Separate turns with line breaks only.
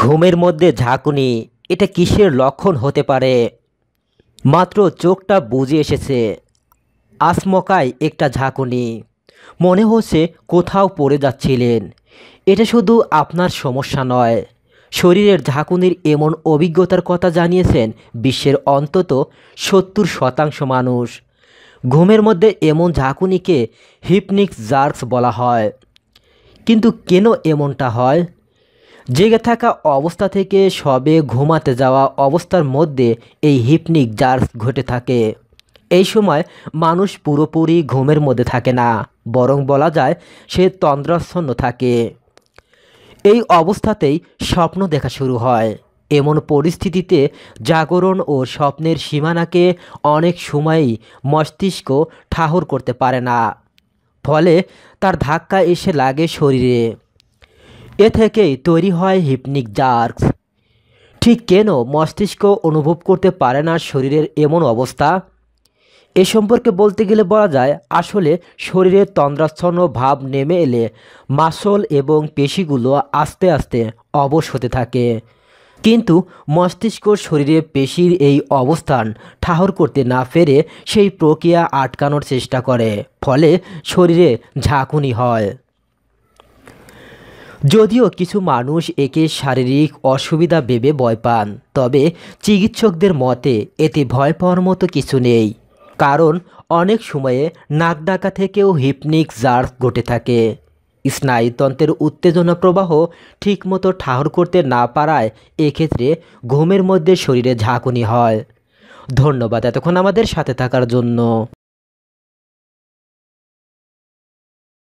ঘুমের মধ্যে ঝাঁকুনি এটা কিসের লক্ষণ হতে পারে মাত্র চোখটা বুঝে এসেছে আসমকায় একটা ঝাঁকুনি মনে হচ্ছে কোথাও পড়ে যাচ্ছিলেন এটা শুধু আপনার সমস্যা নয় শরীরের ঝাঁকুনির এমন অভিজ্ঞতার কথা জানিয়েছেন বিশ্বের অন্তত সত্তর শতাংশ মানুষ ঘুমের মধ্যে এমন ঝাঁকুনিকে হিপনিক জার্কস বলা হয় কিন্তু কেন এমনটা হয় জেগে থাকা অবস্থা থেকে সবে ঘুমাতে যাওয়া অবস্থার মধ্যে এই হিপনিক জার্স ঘটে থাকে এই সময় মানুষ পুরোপুরি ঘুমের মধ্যে থাকে না বরং বলা যায় সে তন্দ্রাচ্ছন্ন থাকে এই অবস্থাতেই স্বপ্ন দেখা শুরু হয় এমন পরিস্থিতিতে জাগরণ ও স্বপ্নের সীমানাকে অনেক সময়ই মস্তিষ্ক ঠাহর করতে পারে না ফলে তার ধাক্কা এসে লাগে শরীরে এ থেকেই তৈরি হয় হিপনিক জার্কস ঠিক কেন মস্তিষ্ক অনুভব করতে পারে না শরীরের এমন অবস্থা এ সম্পর্কে বলতে গেলে বলা যায় আসলে শরীরের তন্দ্রাচ্ছন্ন ভাব নেমে এলে মাসল এবং পেশিগুলো আস্তে আস্তে অবশ হতে থাকে কিন্তু মস্তিষ্ক শরীরে পেশির এই অবস্থান ঠাহর করতে না পেরে সেই প্রক্রিয়া আটকানোর চেষ্টা করে ফলে শরীরে ঝাঁকুনি হয় যদিও কিছু মানুষ একে শারীরিক অসুবিধা ভেবে ভয় পান তবে চিকিৎসকদের মতে এতে ভয় পাওয়ার মতো কিছু নেই কারণ অনেক সময়ে নাক ডাকা থেকেও হিপনিক জার্ভ ঘটে থাকে স্নায়ুতন্ত্রের উত্তেজনা প্রবাহ ঠিকমতো ঠাহর করতে না পারায় এক্ষেত্রে ঘুমের মধ্যে শরীরে ঝাঁকুনি হয় ধন্যবাদ এতক্ষণ আমাদের সাথে থাকার জন্য